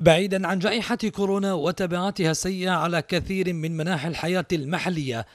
بعيدا عن جائحة كورونا وتبعاتها السيئة على كثير من مناحي الحياة المحلية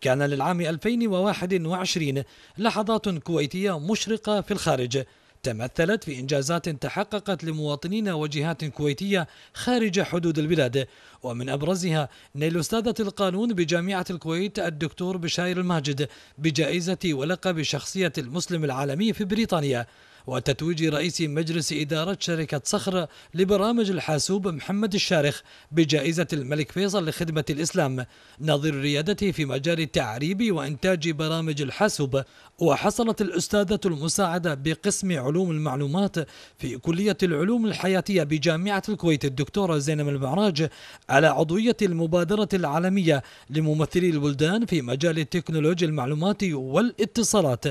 كان للعام 2021 لحظات كويتية مشرقة في الخارج تمثلت في إنجازات تحققت لمواطنين وجهات كويتية خارج حدود البلاد ومن أبرزها نيل أستاذة القانون بجامعة الكويت الدكتور بشاير الماجد بجائزة ولقب شخصية المسلم العالمي في بريطانيا وتتويج رئيس مجلس إدارة شركة صخر لبرامج الحاسوب محمد الشارخ بجائزة الملك فيصل لخدمة الإسلام ناظر ريادته في مجال تعريب وإنتاج برامج الحاسوب وحصلت الأستاذة المساعدة بقسم علوم المعلومات في كلية العلوم الحياتية بجامعة الكويت الدكتورة زينب المعراج على عضوية المبادرة العالمية لممثلي البلدان في مجال تكنولوجيا المعلومات والاتصالات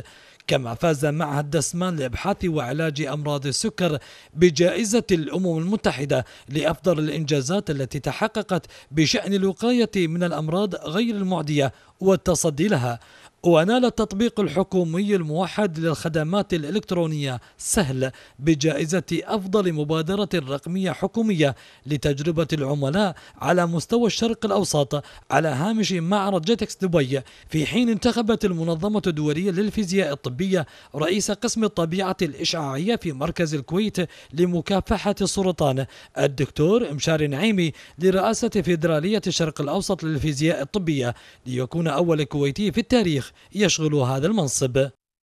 كما فاز معهد دسمان لأبحاث وعلاج أمراض السكر بجائزة الأمم المتحدة لأفضل الإنجازات التي تحققت بشأن الوقاية من الأمراض غير المعدية والتصدي لها ونال التطبيق الحكومي الموحد للخدمات الإلكترونية سهل بجائزة أفضل مبادرة رقمية حكومية لتجربة العملاء على مستوى الشرق الأوسط على هامش معرض جيتكس دبي في حين انتخبت المنظمة الدولية للفيزياء الطبية رئيس قسم الطبيعة الإشعاعية في مركز الكويت لمكافحة السرطان الدكتور إمشار نعيمي لرئاسة فيدرالية الشرق الأوسط للفيزياء الطبية ليكون أول كويتي في التاريخ يشغل هذا المنصب